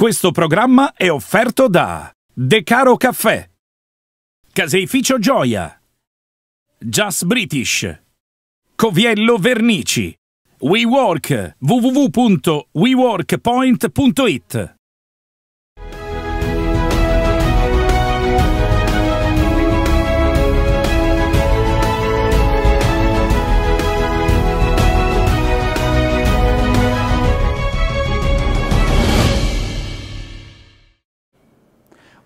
Questo programma è offerto da De Caro Caffè, Caseificio Gioia, Just British, Coviello Vernici, WeWork, www.weworkpoint.it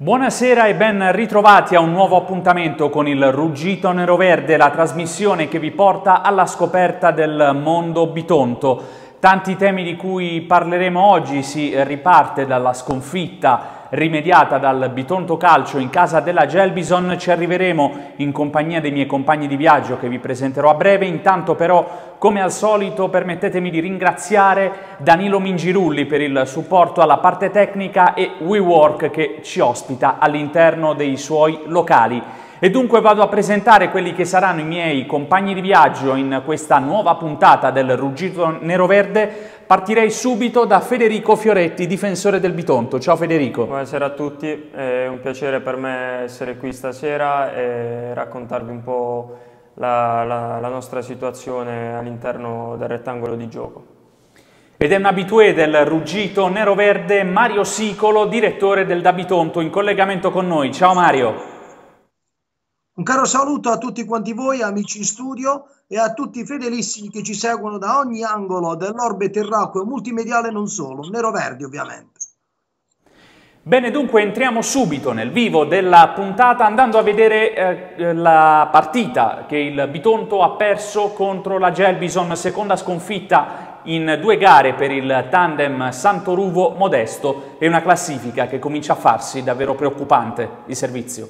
Buonasera e ben ritrovati a un nuovo appuntamento con il Ruggito Nero Verde, la trasmissione che vi porta alla scoperta del mondo bitonto. Tanti temi di cui parleremo oggi si riparte dalla sconfitta rimediata dal Bitonto Calcio in casa della Gelbison. Ci arriveremo in compagnia dei miei compagni di viaggio che vi presenterò a breve. Intanto però, come al solito, permettetemi di ringraziare Danilo Mingirulli per il supporto alla parte tecnica e WeWork che ci ospita all'interno dei suoi locali. E dunque vado a presentare quelli che saranno i miei compagni di viaggio in questa nuova puntata del Ruggito Nero Verde. Partirei subito da Federico Fioretti, difensore del Bitonto. Ciao Federico. Buonasera a tutti, è un piacere per me essere qui stasera e raccontarvi un po' la, la, la nostra situazione all'interno del rettangolo di gioco. Ed è un abitué del ruggito nero-verde Mario Sicolo, direttore del Dabitonto, in collegamento con noi. Ciao Mario. Un caro saluto a tutti quanti voi, amici in studio, e a tutti i fedelissimi che ci seguono da ogni angolo dell'orbe terracqueo multimediale non solo, nero-verdi ovviamente. Bene, dunque entriamo subito nel vivo della puntata andando a vedere eh, eh, la partita che il Bitonto ha perso contro la Gelbison, seconda sconfitta in due gare per il tandem Santoruvo-Modesto e una classifica che comincia a farsi davvero preoccupante di servizio.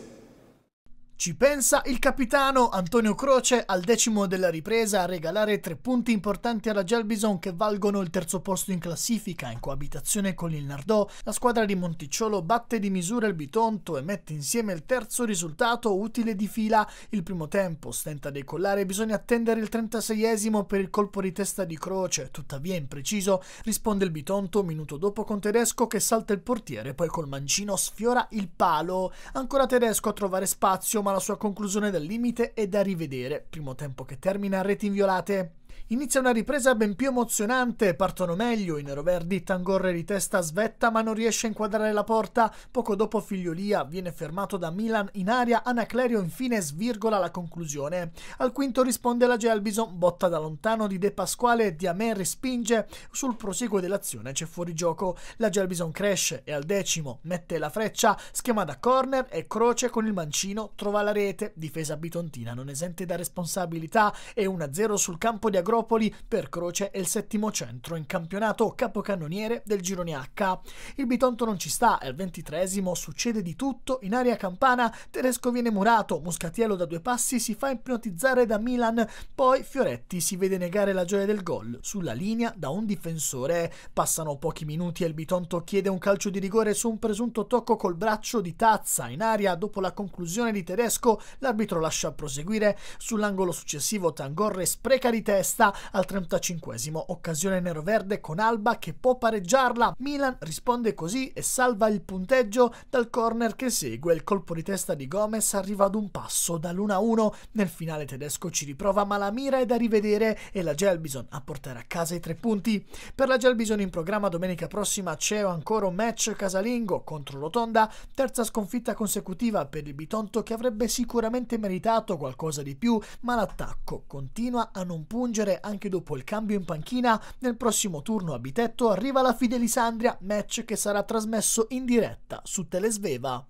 Ci pensa il capitano Antonio Croce al decimo della ripresa a regalare tre punti importanti alla Gelbison che valgono il terzo posto in classifica in coabitazione con il Nardò. La squadra di Monticciolo batte di misura il Bitonto e mette insieme il terzo risultato utile di fila. Il primo tempo stenta a decollare bisogna attendere il 36esimo per il colpo di testa di Croce, tuttavia impreciso. Risponde il Bitonto minuto dopo con Tedesco che salta il portiere, poi col mancino sfiora il palo. Ancora Tedesco a trovare spazio ma la sua conclusione dal limite è da rivedere. Primo tempo che termina, a reti inviolate. Inizia una ripresa ben più emozionante, partono meglio, i neroverdi tangorre di testa svetta ma non riesce a inquadrare la porta, poco dopo Figliolia viene fermato da Milan in aria, Anaclerio infine svirgola la conclusione. Al quinto risponde la Gelbison, botta da lontano di De Pasquale e Diamè respinge, sul proseguo dell'azione c'è fuori gioco, la Gelbison cresce e al decimo mette la freccia, schema da corner e croce con il mancino, trova la rete, difesa bitontina non esente da responsabilità e 1-0 sul campo di Agro Napoli, per Croce è il settimo centro in campionato, capocannoniere del girone H. Il Bitonto non ci sta, è il ventitresimo, succede di tutto, in area campana Tedesco viene murato, Muscatiello da due passi si fa ipnotizzare da Milan, poi Fioretti si vede negare la gioia del gol sulla linea da un difensore. Passano pochi minuti e il Bitonto chiede un calcio di rigore su un presunto tocco col braccio di Tazza in aria dopo la conclusione di Tedesco, l'arbitro lascia proseguire sull'angolo successivo Tangorre spreca di testa al 35esimo, occasione verde con Alba che può pareggiarla. Milan risponde così e salva il punteggio dal corner che segue. Il colpo di testa di Gomez arriva ad un passo dall'1-1. Nel finale tedesco ci riprova ma la mira è da rivedere e la Gelbison a portare a casa i tre punti. Per la Gelbison in programma domenica prossima c'è ancora un match casalingo contro Rotonda, terza sconfitta consecutiva per il Bitonto che avrebbe sicuramente meritato qualcosa di più, ma l'attacco continua a non pungere anche dopo il cambio in panchina, nel prossimo turno a Bitetto arriva la Fidelisandria, match che sarà trasmesso in diretta su Telesveva.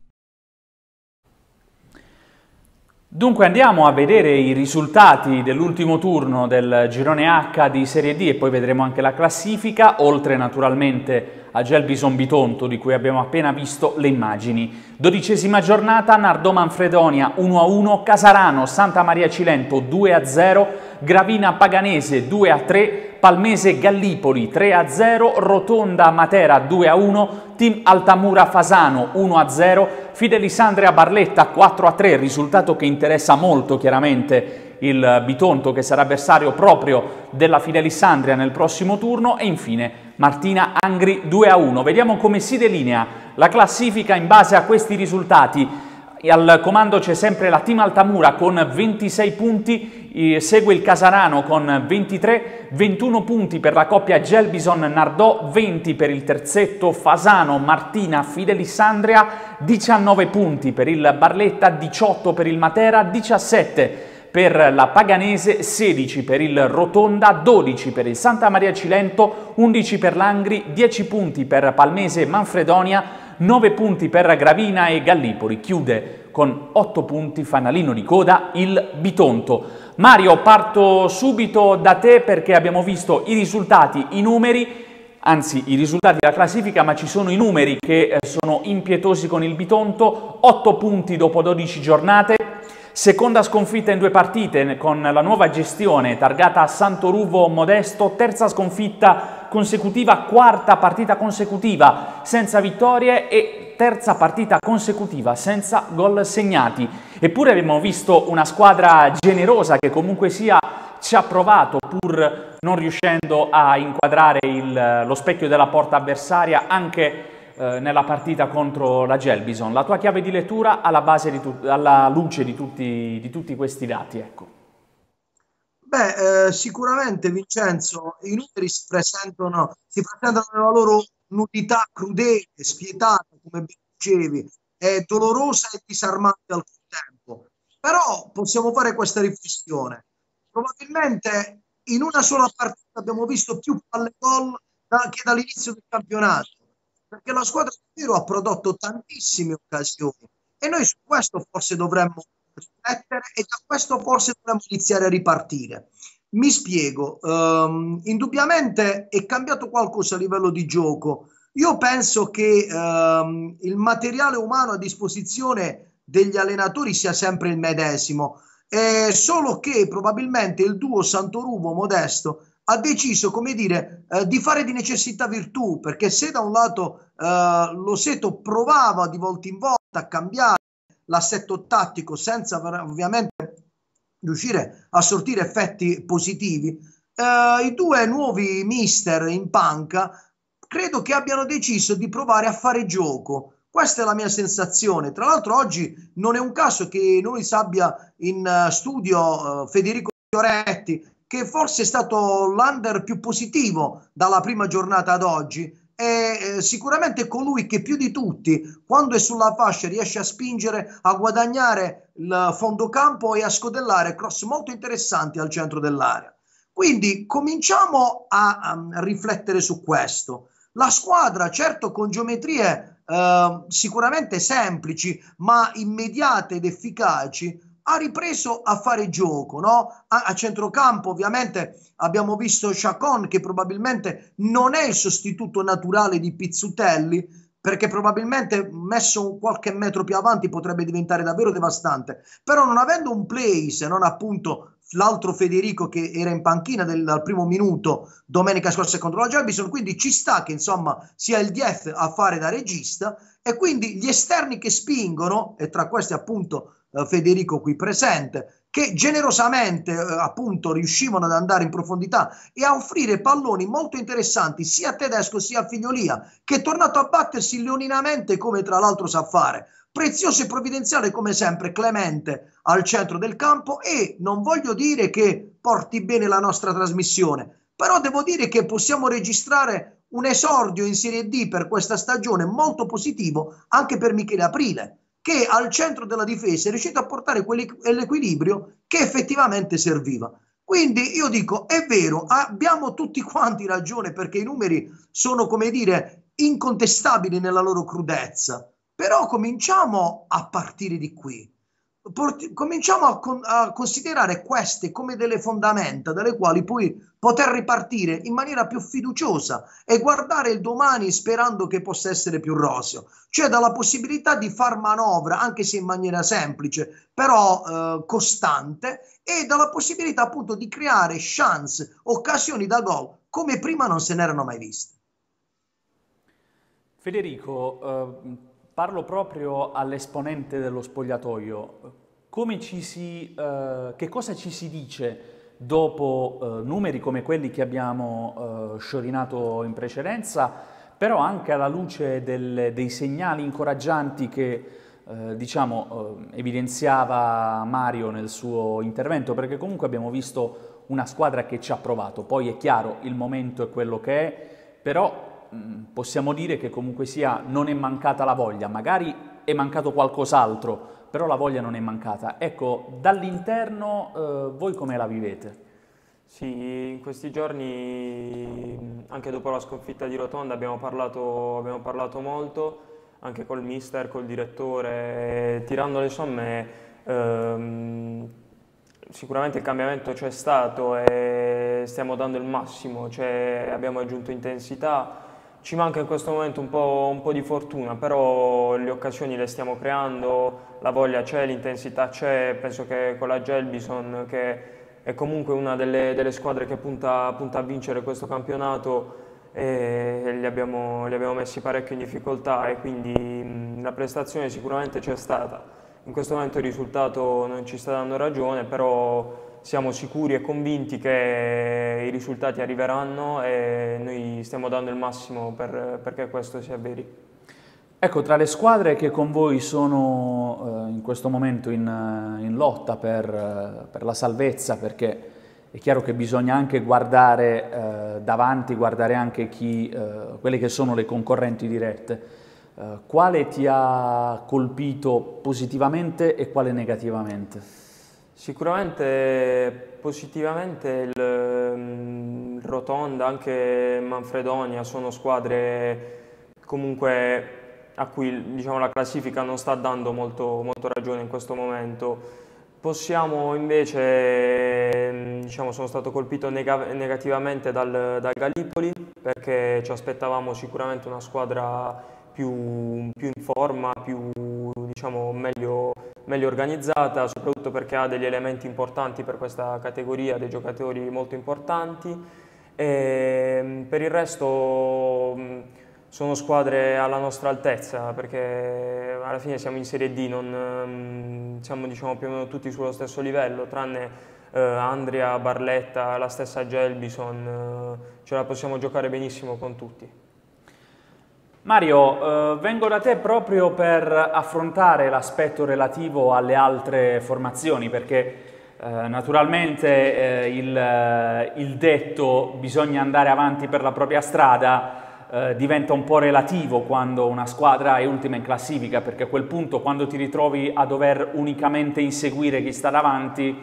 Dunque andiamo a vedere i risultati dell'ultimo turno del girone H di Serie D e poi vedremo anche la classifica, oltre naturalmente a Gelbison Bitonto di cui abbiamo appena visto le immagini. Dodicesima giornata, Nardo Manfredonia 1-1, Casarano Santa Maria Cilento 2-0, Gravina Paganese 2-3, Palmese Gallipoli 3-0, Rotonda Matera 2-1, Team Altamura Fasano 1-0, Fidelisandria Barletta 4 a 3, risultato che interessa molto chiaramente il Bitonto che sarà avversario proprio della Fidelisandria nel prossimo turno e infine Martina Angri 2 a 1. Vediamo come si delinea la classifica in base a questi risultati. Al comando c'è sempre la Team Altamura con 26 punti, segue il Casarano con 23, 21 punti per la coppia Gelbison-Nardò, 20 per il terzetto Fasano-Martina-Fidelissandria, 19 punti per il Barletta, 18 per il Matera, 17 per la Paganese, 16 per il Rotonda, 12 per il Santa Maria Cilento, 11 per l'Angri, 10 punti per Palmese e Manfredonia, 9 punti per Gravina e Gallipoli. Chiude con 8 punti fanalino di coda il Bitonto. Mario, parto subito da te perché abbiamo visto i risultati, i numeri, anzi i risultati della classifica, ma ci sono i numeri che eh, sono impietosi con il Bitonto, 8 punti dopo 12 giornate, seconda sconfitta in due partite con la nuova gestione targata a Santoruvo Modesto, terza sconfitta consecutiva, quarta partita consecutiva senza vittorie e terza partita consecutiva senza gol segnati. Eppure abbiamo visto una squadra generosa che comunque sia ci ha provato pur non riuscendo a inquadrare il, lo specchio della porta avversaria anche eh, nella partita contro la Gelbison. La tua chiave di lettura alla, alla luce di tutti, di tutti, questi dati. Ecco. Beh, eh, sicuramente Vincenzo, i numeri si presentano, si presentano nella loro nudità crudele, spietata, come dicevi, è dolorosa e disarmante al contempo però possiamo fare questa riflessione. Probabilmente in una sola partita abbiamo visto più palle gol da, che dall'inizio del campionato, perché la squadra davvero ha prodotto tantissime occasioni e noi su questo forse dovremmo riflettere e da questo forse dovremmo iniziare a ripartire. Mi spiego, um, indubbiamente è cambiato qualcosa a livello di gioco. Io penso che um, il materiale umano a disposizione degli allenatori sia sempre il medesimo, eh, solo che probabilmente il duo Santorubo-Modesto ha deciso, come dire, eh, di fare di necessità virtù, perché se da un lato eh, Seto provava di volta in volta a cambiare l'assetto tattico senza ovviamente riuscire a sortire effetti positivi, eh, i due nuovi mister in panca credo che abbiano deciso di provare a fare gioco, questa è la mia sensazione. Tra l'altro oggi non è un caso che noi abbia in eh, studio eh, Federico Fioretti, che forse è stato l'under più positivo dalla prima giornata ad oggi, è eh, sicuramente colui che più di tutti, quando è sulla fascia, riesce a spingere, a guadagnare il fondo campo e a scodellare cross molto interessanti al centro dell'area. Quindi cominciamo a, a riflettere su questo. La squadra, certo, con geometrie Ehm, sicuramente semplici ma immediate ed efficaci, ha ripreso a fare gioco. No? A, a centrocampo ovviamente abbiamo visto Chacon che probabilmente non è il sostituto naturale di Pizzutelli, perché probabilmente messo qualche metro più avanti potrebbe diventare davvero devastante, però non avendo un play, se non appunto l'altro Federico che era in panchina del, dal primo minuto domenica scorsa contro la Gerbison, quindi ci sta che insomma sia il 10 a fare da regista e quindi gli esterni che spingono, e tra questi appunto eh, Federico qui presente, che generosamente eh, appunto riuscivano ad andare in profondità e a offrire palloni molto interessanti sia a Tedesco sia a Figliolia, che è tornato a battersi leoninamente come tra l'altro sa fare Prezioso e provvidenziale come sempre Clemente al centro del campo e non voglio dire che porti bene la nostra trasmissione, però devo dire che possiamo registrare un esordio in Serie D per questa stagione molto positivo anche per Michele Aprile, che al centro della difesa è riuscito a portare quell'equilibrio che effettivamente serviva. Quindi io dico, è vero, abbiamo tutti quanti ragione perché i numeri sono, come dire, incontestabili nella loro crudezza, però cominciamo a partire di qui. Port- cominciamo a, con- a, considerare queste come delle fondamenta dalle quali poi poter ripartire in maniera più fiduciosa e guardare il domani sperando che possa essere più roseo, cioè dalla possibilità di far manovra anche se in maniera semplice, però eh, costante e dalla possibilità appunto di creare chance, occasioni da gol come prima non se n'erano mai viste. Federico, eh... Parlo proprio all'esponente dello spogliatoio. Si, eh, che cosa ci si dice dopo eh, numeri come quelli che abbiamo eh, sciorinato in precedenza, però anche alla luce del, dei segnali incoraggianti che eh, diciamo, eh, evidenziava Mario nel suo intervento, perché comunque abbiamo visto una squadra che ci ha provato, poi è chiaro il momento è quello che è, però Mm, possiamo dire che comunque sia non è mancata la voglia, magari è mancato qualcos'altro, però la voglia non è mancata. Ecco, dall'interno eh, voi come la vivete? Sì, in questi giorni, mm, anche dopo la sconfitta di Rotonda, abbiamo parlato, abbiamo parlato molto, anche col mister, col direttore, tirando le somme, ehm, sicuramente il cambiamento c'è stato e stiamo dando il massimo, cioè abbiamo aggiunto intensità, ci manca in questo momento un po', un po', di fortuna, però le occasioni le stiamo creando, la voglia c'è, l'intensità c'è, penso che con la Gelbison, che è comunque una delle, delle squadre che punta, punta, a vincere questo campionato, e li, abbiamo, li abbiamo messi parecchio in difficoltà e quindi la prestazione sicuramente c'è stata. In questo momento il risultato non ci sta dando ragione, però siamo sicuri e convinti che i risultati arriveranno e noi stiamo dando il massimo per, perché questo sia vero. Ecco, tra le squadre che con voi sono eh, in questo momento in, eh, in lotta per, eh, per, la salvezza, perché è chiaro che bisogna anche guardare eh, davanti, guardare anche chi, eh, quelle che sono le concorrenti dirette, eh, quale ti ha colpito positivamente e quale negativamente? Sicuramente positivamente il, mm, Rotonda, anche Manfredonia sono squadre comunque a cui diciamo, la classifica non sta dando molto, molto, ragione in questo momento. Possiamo invece, mm, diciamo, sono stato colpito neg negativamente dal, dal Gallipoli perché ci aspettavamo sicuramente una squadra più, più in forma, più diciamo meglio, meglio organizzata, soprattutto perché ha degli elementi importanti per questa categoria, dei giocatori molto importanti. E ehm, per il resto sono squadre alla nostra altezza perché alla fine siamo in Serie D, non, siamo diciamo, più o meno tutti sullo stesso livello, tranne eh, Andrea, Barletta, la stessa Gelbison, eh, ce la possiamo giocare benissimo con tutti. Mario, eh, vengo da te proprio per affrontare l'aspetto relativo alle altre formazioni, perché eh, naturalmente eh, il, eh, il, detto bisogna andare avanti per la propria strada eh, diventa un po' relativo quando una squadra è ultima in classifica, perché a quel punto quando ti ritrovi a dover unicamente inseguire chi sta davanti,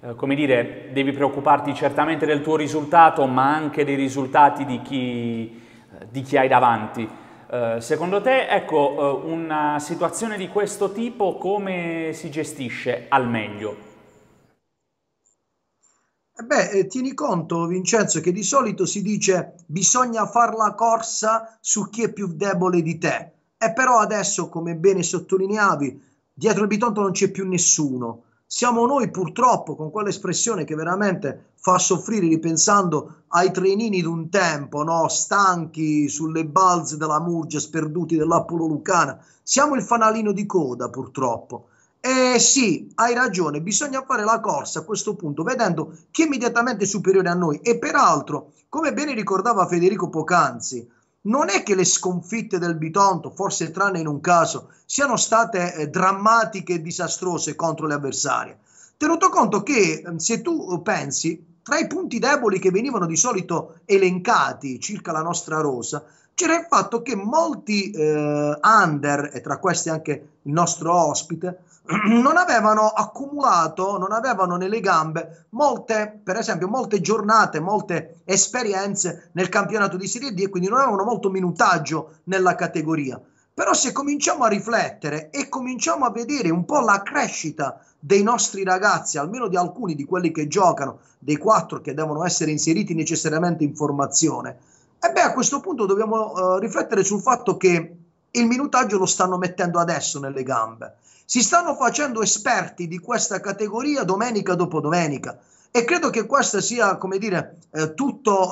eh, come dire, devi preoccuparti certamente del tuo risultato, ma anche dei risultati di chi, di chi hai davanti. Eh, secondo te, ecco, uh, una situazione di questo tipo come si gestisce al meglio? Eh beh, tieni conto, Vincenzo, che di solito si dice bisogna fare la corsa su chi è più debole di te. E però adesso, come bene sottolineavi, dietro il bitonto non c'è più nessuno siamo noi purtroppo con quell'espressione che veramente fa soffrire ripensando ai trenini d'un tempo, no? stanchi sulle balze della Murgia, sperduti dell'Apollo Lucana, siamo il fanalino di coda purtroppo. Eh sì, hai ragione, bisogna fare la corsa a questo punto, vedendo chi è immediatamente superiore a noi e peraltro, come bene ricordava Federico Pocanzi, non è che le sconfitte del Bitonto, forse tranne in un caso, siano state eh, drammatiche e disastrose contro le avversarie. Tenuto conto che ehm, se tu eh, pensi, tra i punti deboli che venivano di solito elencati circa la nostra rosa, c'era il fatto che molti eh, under, e tra questi anche il nostro ospite, non avevano accumulato, non avevano nelle gambe molte, per esempio, molte giornate, molte esperienze nel campionato di Serie D e quindi non avevano molto minutaggio nella categoria. Però se cominciamo a riflettere e cominciamo a vedere un po' la crescita dei nostri ragazzi, almeno di alcuni di quelli che giocano, dei quattro che devono essere inseriti necessariamente in formazione, e beh a questo punto dobbiamo uh, riflettere sul fatto che il minutaggio lo stanno mettendo adesso nelle gambe. Si stanno facendo esperti di questa categoria domenica dopo domenica e credo che questa sia, come dire, eh, tutto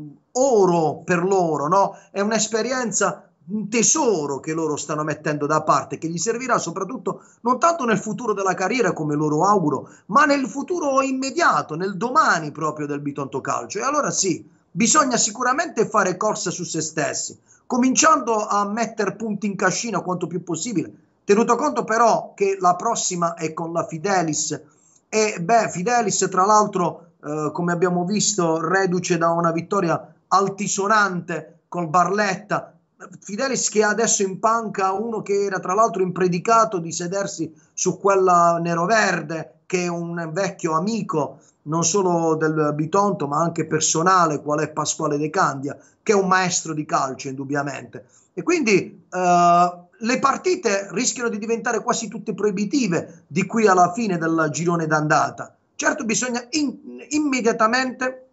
eh, oro per loro, no? È un'esperienza, un tesoro che loro stanno mettendo da parte, che gli servirà soprattutto non tanto nel futuro della carriera, come loro auguro, ma nel futuro immediato, nel domani proprio del Bitonto Calcio. E allora sì, bisogna sicuramente fare corsa su se stessi, cominciando a mettere punti in cascina quanto più possibile, tenuto conto però che la prossima è con la Fidelis e beh, Fidelis tra l'altro, eh, come abbiamo visto, reduce da una vittoria altisonante col Barletta, Fidelis che adesso in panca uno che era tra l'altro impredicato di sedersi su quella nero-verde, che è un vecchio amico non solo del Bitonto ma anche personale, qual è Pasquale De Candia, che è un maestro di calcio indubbiamente. E quindi eh, le partite rischiano di diventare quasi tutte proibitive di qui alla fine del girone d'andata. Certo bisogna in- immediatamente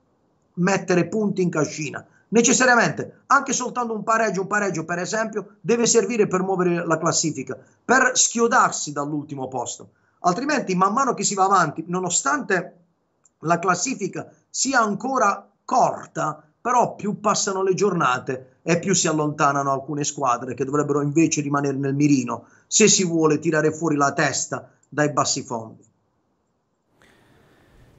mettere punti in cascina necessariamente anche soltanto un pareggio, un pareggio per esempio, deve servire per muovere la classifica, per schiodarsi dall'ultimo posto. Altrimenti, man mano che si va avanti, nonostante la classifica sia ancora corta, però più passano le giornate e più si allontanano alcune squadre che dovrebbero invece rimanere nel mirino se si vuole tirare fuori la testa dai bassi fondi.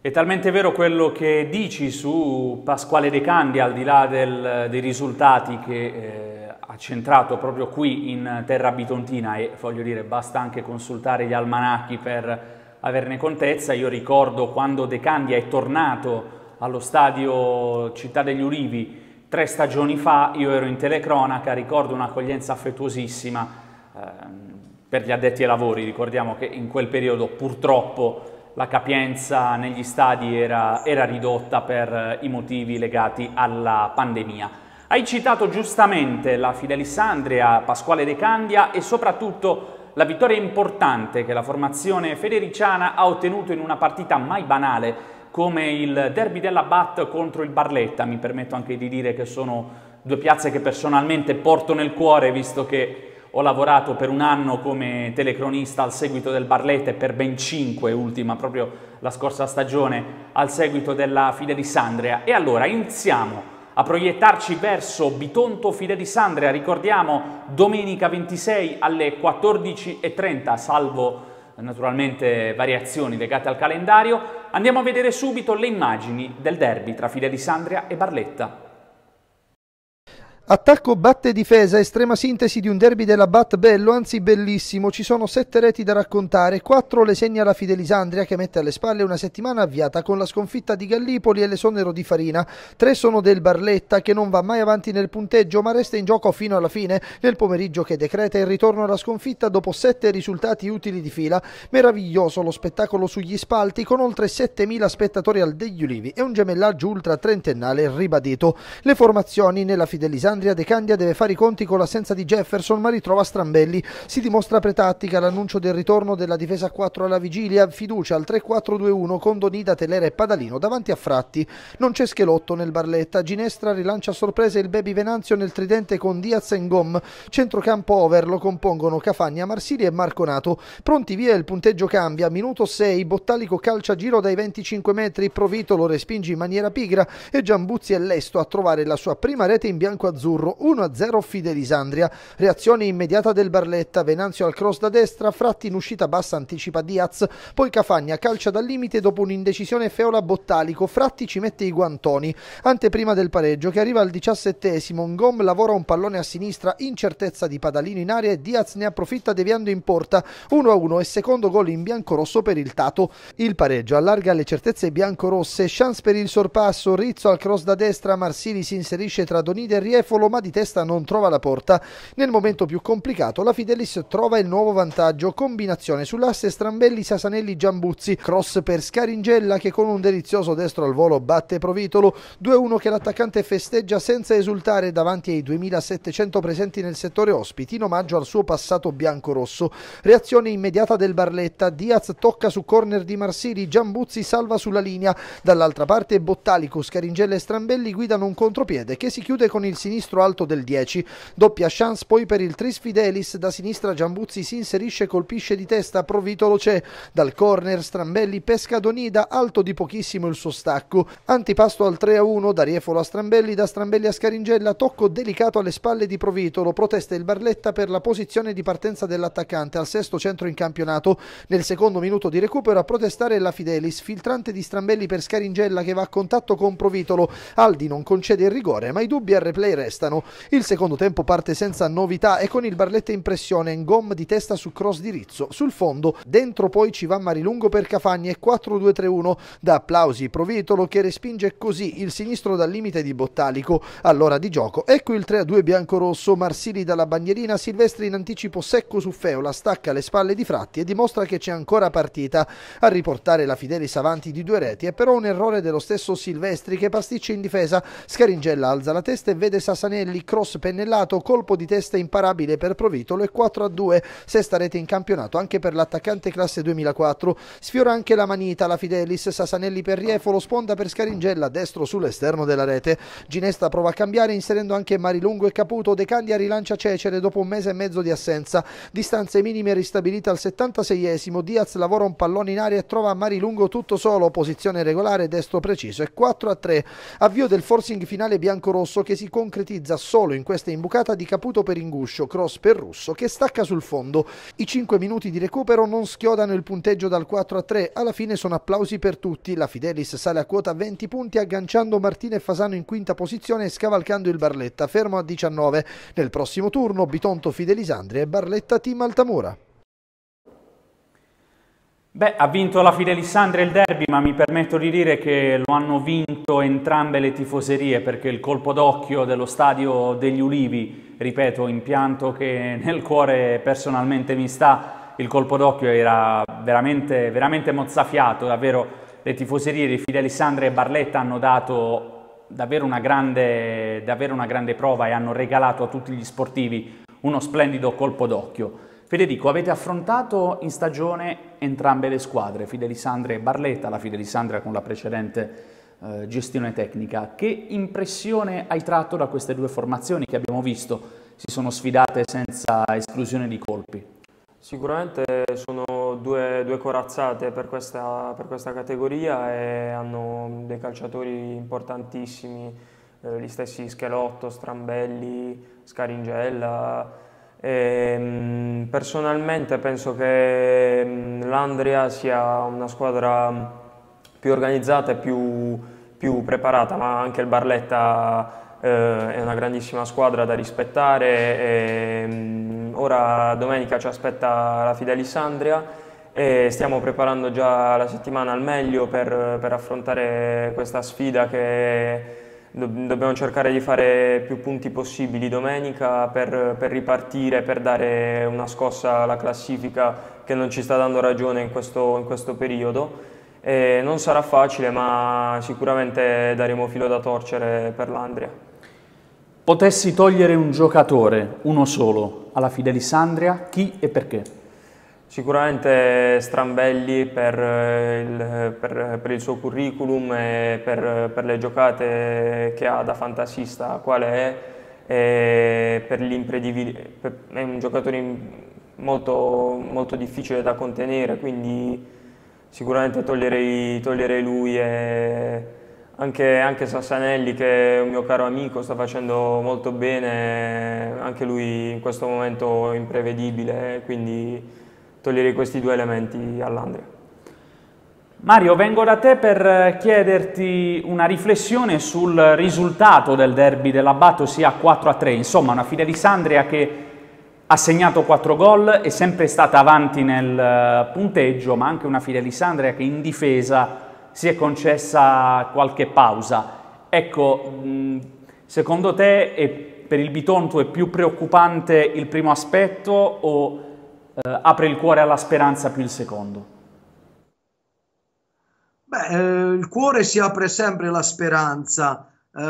È talmente vero quello che dici su Pasquale De Candia, al di là del, dei risultati che eh, ha centrato proprio qui in terra bitontina e voglio dire basta anche consultare gli almanacchi per averne contezza. Io ricordo quando De Candia è tornato allo stadio Città degli Ulivi tre stagioni fa, io ero in telecronaca, ricordo un'accoglienza affettuosissima eh, per gli addetti ai lavori, ricordiamo che in quel periodo purtroppo la capienza negli stadi era, era ridotta per eh, i motivi legati alla pandemia. Hai citato giustamente la Fidelissandria, Pasquale De Candia e soprattutto la vittoria importante che la formazione federiciana ha ottenuto in una partita mai banale come il derby della Bat contro il Barletta, mi permetto anche di dire che sono due piazze che personalmente porto nel cuore visto che ho lavorato per un anno come telecronista al seguito del Barletta e per ben cinque, ultima proprio la scorsa stagione, al seguito della Fide di Sandria. E allora iniziamo a proiettarci verso Bitonto Fide di Sandria, ricordiamo domenica 26 alle 14.30, salvo naturalmente variazioni legate al calendario, andiamo a vedere subito le immagini del derby tra Fide di Sandria e Barletta. Attacco batte difesa, estrema sintesi di un derby della Bat bello, anzi bellissimo. Ci sono sette reti da raccontare, quattro le segna la Fidelisandria che mette alle spalle una settimana avviata con la sconfitta di Gallipoli e l'esonero di Farina. Tre sono del Barletta che non va mai avanti nel punteggio ma resta in gioco fino alla fine, nel pomeriggio che decreta il ritorno alla sconfitta dopo sette risultati utili di fila. Meraviglioso lo spettacolo sugli spalti con oltre 7.000 spettatori al degli ulivi e un gemellaggio ultra trentennale ribadito. Le formazioni nella Fidelisandria Andrea De Candia deve fare i conti con l'assenza di Jefferson ma ritrova Strambelli. Si dimostra pretattica l'annuncio del ritorno della difesa 4 alla vigilia, fiducia al 3-4-2-1 con Donida, Telera e Padalino davanti a Fratti. Non c'è Schelotto nel Barletta, Ginestra rilancia a sorpresa il Baby Venanzio nel tridente con Diaz e Gom. Centrocampo over lo compongono Cafagna, Marsili e Marconato. Pronti via il punteggio cambia, minuto 6, Bottalico calcia giro dai 25 metri, Provito lo respinge in maniera pigra e Giambuzzi è lesto a trovare la sua prima rete in bianco azzurro. Azzurro, 1-0 Fidelisandria, reazione immediata del Barletta, Venanzio al cross da destra, Fratti in uscita bassa anticipa Diaz, poi Cafagna calcia dal limite dopo un'indecisione feola bottalico, Fratti ci mette i guantoni, anteprima del pareggio che arriva al diciassettesimo, Ngom lavora un pallone a sinistra, incertezza di Padalino in aria e Diaz ne approfitta deviando in porta, 1-1 e secondo gol in biancorosso per il Tato. Il pareggio allarga le certezze biancorosse, chance per il sorpasso, Rizzo al cross da destra, Marsili si inserisce tra Donide e Riefo, Garofolo ma di testa non trova la porta. Nel momento più complicato la Fidelis trova il nuovo vantaggio, combinazione sull'asse Strambelli, Sasanelli, Giambuzzi, cross per Scaringella che con un delizioso destro al volo batte Provitolo, 2-1 che l'attaccante festeggia senza esultare davanti ai 2700 presenti nel settore ospiti in omaggio al suo passato bianco-rosso. Reazione immediata del Barletta, Diaz tocca su corner di Marsili, Giambuzzi salva sulla linea, dall'altra parte Bottalico, Scaringella e Strambelli guidano un contropiede che si chiude con il sinistro sinistro alto del 10. Doppia chance poi per il Tris Fidelis, da sinistra Giambuzzi si inserisce e colpisce di testa Provitolo c'è. Dal corner Strambelli pesca Donida, alto di pochissimo il suo stacco. Antipasto al 3 a 1 da Riefolo a Strambelli, da Strambelli a Scaringella, tocco delicato alle spalle di Provitolo, protesta il Barletta per la posizione di partenza dell'attaccante al sesto centro in campionato. Nel secondo minuto di recupero a protestare la Fidelis, filtrante di Strambelli per Scaringella che va a contatto con Provitolo. Aldi non concede il rigore, ma i dubbi al replay restano restano. Il secondo tempo parte senza novità e con il Barletta in pressione in Ngom di testa su cross di Rizzo. Sul fondo, dentro poi ci va Marilungo per Cafagni e 4-2-3-1 da applausi Provietolo che respinge così il sinistro dal limite di Bottalico all'ora di gioco. Ecco il 3-2 biancorosso, Marsili dalla bandierina, Silvestri in anticipo secco su Feola, stacca le spalle di Fratti e dimostra che c'è ancora partita. A riportare la Fidelis avanti di due reti è però un errore dello stesso Silvestri che pasticcia in difesa. Scaringella alza la testa e vede Sasà Bassanelli, cross pennellato, colpo di testa imparabile per Provitolo e 4 a 2, sesta rete in campionato anche per l'attaccante classe 2004. Sfiora anche la manita, la Fidelis, Sasanelli per Riefolo, sponda per Scaringella, destro sull'esterno della rete. Ginesta prova a cambiare inserendo anche Marilungo e Caputo, De Candia rilancia Cecere dopo un mese e mezzo di assenza. Distanze minime ristabilite al 76esimo, Diaz lavora un pallone in aria e trova Marilungo tutto solo, posizione regolare, destro preciso e 4 a 3. Avvio del forcing finale bianco-rosso che si concretizza concretizza solo in questa imbucata di Caputo per Inguscio, cross per Russo che stacca sul fondo. I 5 minuti di recupero non schiodano il punteggio dal 4 a 3, alla fine sono applausi per tutti, la Fidelis sale a quota 20 punti agganciando Martina e Fasano in quinta posizione e scavalcando il Barletta, fermo a 19. Nel prossimo turno Bitonto Fidelisandri e Barletta Team Altamura. Beh, ha vinto la Fidelissandria il derby, ma mi permetto di dire che lo hanno vinto entrambe le tifoserie perché il colpo d'occhio dello stadio degli Ulivi, ripeto, impianto che nel cuore personalmente mi sta, il colpo d'occhio era veramente, veramente mozzafiato, davvero le tifoserie di Fidelissandra e Barletta hanno dato davvero una, grande, davvero una grande prova e hanno regalato a tutti gli sportivi uno splendido colpo d'occhio. Federico, avete affrontato in stagione entrambe le squadre, Fidelisandria e Barletta, la Fidelisandra con la precedente eh, gestione tecnica. Che impressione hai tratto da queste due formazioni che abbiamo visto si sono sfidate senza esclusione di colpi? Sicuramente sono due, due corazzate per questa, per questa, categoria e hanno dei calciatori importantissimi, eh, gli stessi Schelotto, Strambelli, Scaringella, Ehm, personalmente penso che mm, l'Andria sia una squadra mm, più organizzata e più, più preparata, ma anche il Barletta eh, è una grandissima squadra da rispettare. E, mm, ora domenica ci aspetta la Fidelissandria e stiamo preparando già la settimana al meglio per, per affrontare questa sfida che dobbiamo cercare di fare più punti possibili domenica per, per, ripartire, per dare una scossa alla classifica che non ci sta dando ragione in questo, in questo periodo. E non sarà facile, ma sicuramente daremo filo da torcere per l'Andria. Potessi togliere un giocatore, uno solo, alla Fidelisandria, chi e perché? Sicuramente Strambelli per eh, il, per, per il, suo curriculum e per, per le giocate che ha da fantasista, quale è, è un giocatore molto, molto, difficile da contenere, quindi sicuramente toglierei, toglierei lui e anche, anche, Sassanelli che è un mio caro amico sta facendo molto bene, anche lui in questo momento imprevedibile, quindi togliere questi due elementi all'Andrea. Mario, vengo da te per eh, chiederti una riflessione sul risultato del derby dell'Abbat, ossia 4-3. Insomma, una di Sandria che ha segnato 4 gol, è sempre stata avanti nel eh, punteggio, ma anche una di Sandria che in difesa si è concessa qualche pausa. Ecco, secondo te per il Bitonto è più preoccupante il primo aspetto o eh, apre il cuore alla speranza più il secondo? Beh, eh, il cuore si apre sempre alla speranza. Eh,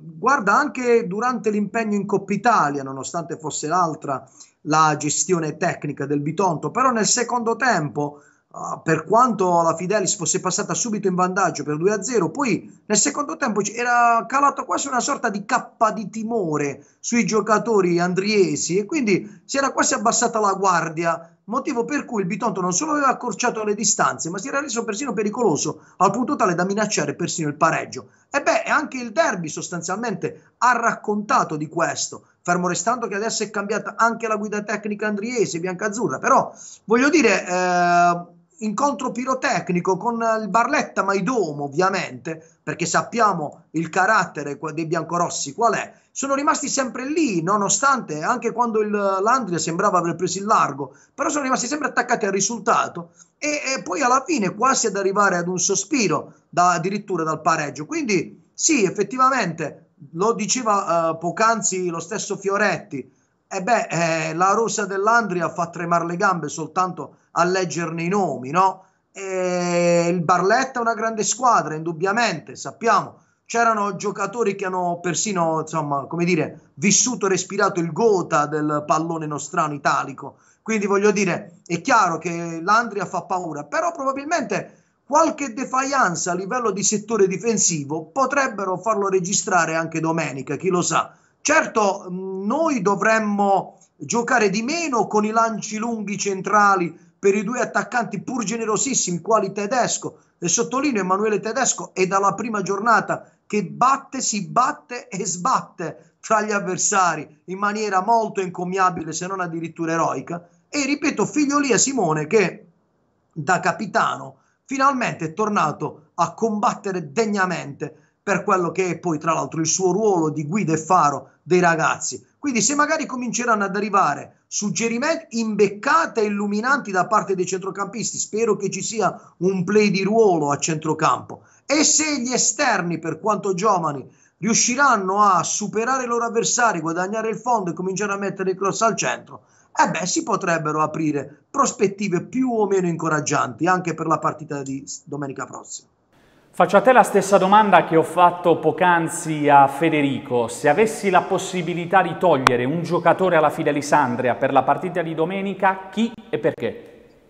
guarda, anche durante l'impegno in Coppa Italia, nonostante fosse l'altra la gestione tecnica del Bitonto, però nel secondo tempo Ah, per quanto la Fidelis fosse passata subito in vantaggio per 2-0, poi nel secondo tempo era calato quasi una sorta di cappa di timore sui giocatori andriesi e quindi si era quasi abbassata la guardia motivo per cui il Bitonto non solo aveva accorciato le distanze, ma si era reso persino pericoloso al punto tale da minacciare persino il pareggio. E beh, anche il derby sostanzialmente ha raccontato di questo, fermo restando che adesso è cambiata anche la guida tecnica andriese, bianca-azzurra, però voglio dire... Eh, incontro pirotecnico con eh, il Barletta Maidomo, ovviamente, perché sappiamo il carattere dei biancorossi qual è. Sono rimasti sempre lì, nonostante anche quando il eh, Landria sembrava aver preso il largo, però sono rimasti sempre attaccati al risultato e, e poi alla fine quasi ad arrivare ad un sospiro da, addirittura dal pareggio. Quindi sì, effettivamente lo diceva uh, poc'anzi lo stesso Fioretti, e eh beh, eh, la rosa dell'Andria fa tremare le gambe soltanto a leggerne i nomi, no? E eh, il Barletta è una grande squadra, indubbiamente, sappiamo. C'erano giocatori che hanno persino, insomma, come dire, vissuto e respirato il gota del pallone nostrano italico. Quindi voglio dire, è chiaro che l'Andria fa paura, però probabilmente qualche defianza a livello di settore difensivo potrebbero farlo registrare anche domenica, chi lo sa Certo, mm, noi dovremmo giocare di meno con i lanci lunghi centrali per i due attaccanti pur generosissimi, quali Tedesco e sottolineo Emanuele Tedesco è dalla prima giornata che batte, si batte e sbatte tra gli avversari in maniera molto encomiabile, se non addirittura eroica. E ripeto, Figliolia Simone che da capitano finalmente è tornato a combattere degnamente per quello che è poi tra l'altro il suo ruolo di guida e faro dei ragazzi. Quindi se magari cominceranno ad arrivare suggerimenti imbeccate e illuminanti da parte dei centrocampisti, spero che ci sia un play di ruolo a centrocampo, e se gli esterni, per quanto giovani, riusciranno a superare i loro avversari, guadagnare il fondo e cominciare a mettere il cross al centro, eh beh, si potrebbero aprire prospettive più o meno incoraggianti anche per la partita di domenica prossima. Faccio a te la stessa domanda che ho fatto poc'anzi a Federico. Se avessi la possibilità di togliere un giocatore alla Fidelisandria per la partita di domenica, chi e perché?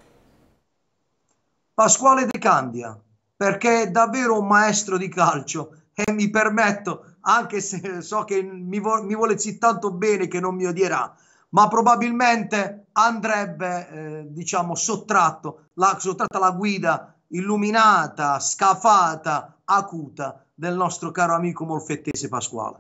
Pasquale De Candia, perché è davvero un maestro di calcio e mi permetto, anche se so che mi, vo mi vuole sì tanto bene che non mi odierà, ma probabilmente andrebbe eh, diciamo sottratto la, sottratta la guida illuminata, scafata, acuta del nostro caro amico molfettese Pasquale.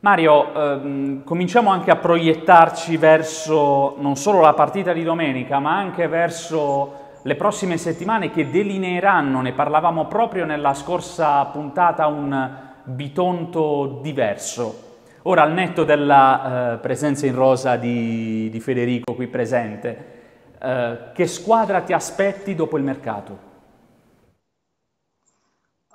Mario, ehm, cominciamo anche a proiettarci verso non solo la partita di domenica, ma anche verso le prossime settimane che delineeranno, ne parlavamo proprio nella scorsa puntata, un bitonto diverso. Ora, al netto della eh, presenza in rosa di, di Federico qui presente, eh, che squadra ti aspetti dopo il mercato?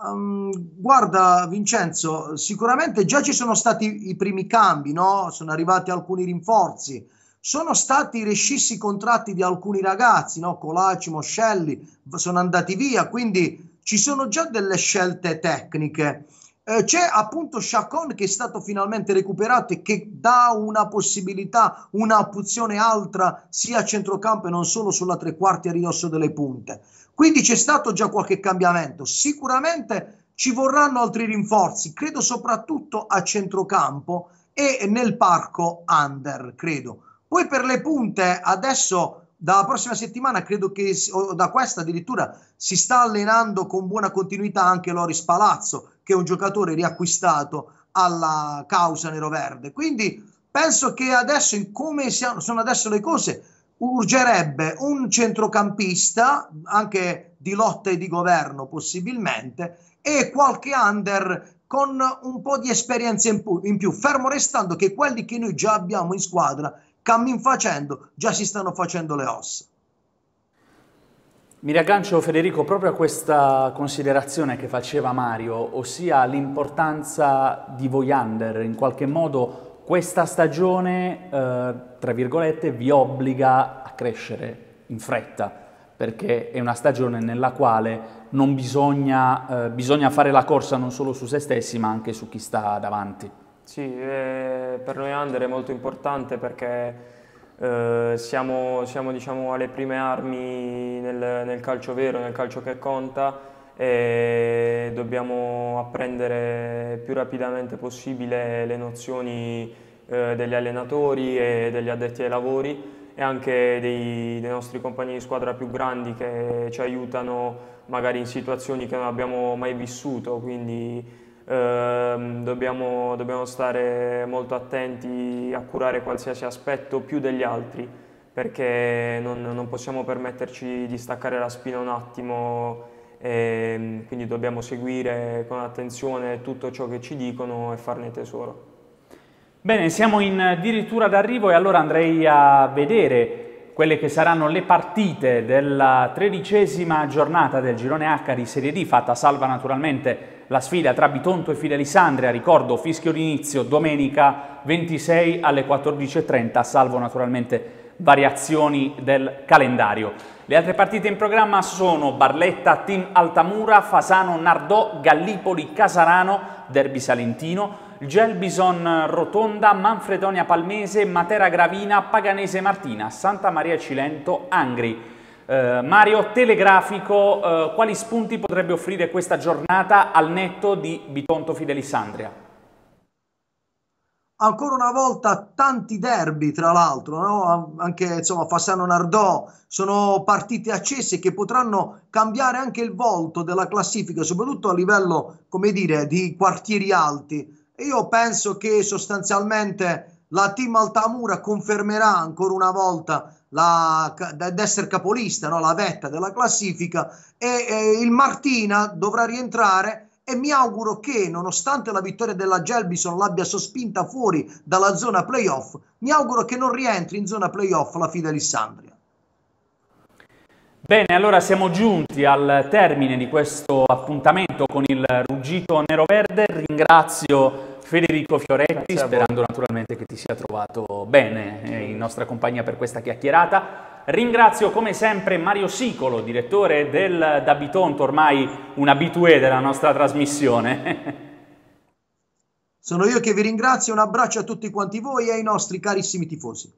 Um, guarda Vincenzo, sicuramente già ci sono stati i primi cambi, no? sono arrivati alcuni rinforzi, sono stati rescissi i contratti di alcuni ragazzi, no? Colaci, Moscelli, sono andati via, quindi ci sono già delle scelte tecniche. Eh, c'è appunto Chacon che è stato finalmente recuperato e che dà una possibilità, una pulsione altra sia a centrocampo e non solo sulla tre quarti a ridosso delle punte. Quindi c'è stato già qualche cambiamento. Sicuramente ci vorranno altri rinforzi, credo soprattutto a centrocampo e nel parco under, credo. Poi per le punte adesso dalla prossima settimana credo che, o da questa addirittura, si sta allenando con buona continuità anche Loris Palazzo, che è un giocatore riacquistato alla causa nero-verde. Quindi penso che adesso, in come sono adesso le cose, urgerebbe un centrocampista, anche di lotta e di governo possibilmente, e qualche under con un po' di esperienza in più, fermo restando che quelli che noi già abbiamo in squadra cammin facendo, già si stanno facendo le ossa. Mi riaggancio Federico proprio a questa considerazione che faceva Mario, ossia l'importanza di voi under, in qualche modo questa stagione, eh, tra virgolette, vi obbliga a crescere in fretta, perché è una stagione nella quale bisogna, eh, bisogna fare la corsa non solo su se stessi, ma anche su chi sta davanti. Sì, eh, per noi under è molto importante perché eh, siamo, siamo diciamo, alle prime armi nel, nel, calcio vero, nel calcio che conta e dobbiamo apprendere più rapidamente possibile le nozioni eh, degli allenatori e degli addetti ai lavori e anche dei, dei, nostri compagni di squadra più grandi che ci aiutano magari in situazioni che non abbiamo mai vissuto, quindi Ehm, dobbiamo, dobbiamo, stare molto attenti a curare qualsiasi aspetto più degli altri perché non, non possiamo permetterci di staccare la spina un attimo e ehm, quindi dobbiamo seguire con attenzione tutto ciò che ci dicono e farne tesoro. Bene, siamo in addirittura d'arrivo e allora andrei a vedere quelle che saranno le partite della tredicesima giornata del girone H di Serie D, fatta salva naturalmente la sfida tra Bitonto e Fidelisandria, ricordo fischio d'inizio domenica 26 alle 14.30, salvo naturalmente variazioni del calendario. Le altre partite in programma sono Barletta, Team Altamura, Fasano, Nardò, Gallipoli, Casarano, Derby Salentino, Gelbison Rotonda, Manfredonia Palmese, Matera Gravina, Paganese Martina, Santa Maria Cilento, Angri. Eh, Mario, telegrafico, eh, quali spunti potrebbe offrire questa giornata al netto di Bitonto Fidelisandria? Ancora una volta tanti derby, tra l'altro, no? anche insomma, Fassano Nardò, sono partite accese che potranno cambiare anche il volto della classifica, soprattutto a livello, come dire, di quartieri alti. Io penso che sostanzialmente la team Altamura confermerà ancora una volta la, d- essere capolista, no? la vetta della classifica e, e il Martina dovrà rientrare e mi auguro che nonostante la vittoria della Gelbison l'abbia sospinta fuori dalla zona playoff, mi auguro che non rientri in zona playoff la Alessandria. Bene, allora siamo giunti al termine di questo appuntamento con il Ruggito Nero Verde. Ringrazio Federico Fioretti, sperando naturalmente che ti sia trovato bene eh, in nostra compagnia per questa chiacchierata. Ringrazio come sempre Mario Sicolo, direttore del Dabitonto, ormai un abitué della nostra trasmissione. Sono io che vi ringrazio, un abbraccio a tutti quanti voi e ai nostri carissimi tifosi.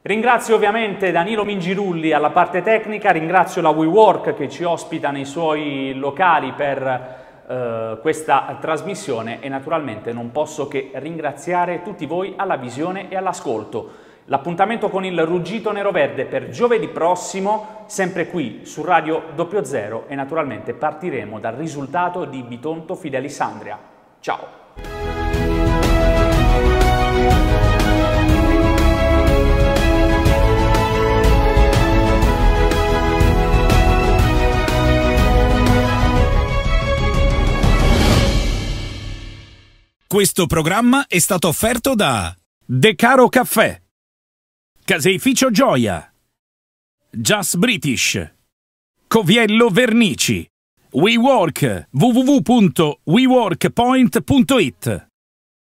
Ringrazio ovviamente Danilo Mingirulli alla parte tecnica, ringrazio la WeWork che ci ospita nei suoi locali per eh, questa trasmissione e naturalmente non posso che ringraziare tutti voi alla visione e all'ascolto. L'appuntamento con il Ruggito Nero Verde per giovedì prossimo, sempre qui su Radio 00 e naturalmente partiremo dal risultato di Bitonto Fidelisandria. Ciao! Questo programma è stato offerto da De Caro Caffè, Caseificio Gioia, Jazz British, Coviello Vernici, WeWork, www.weworkpoint.it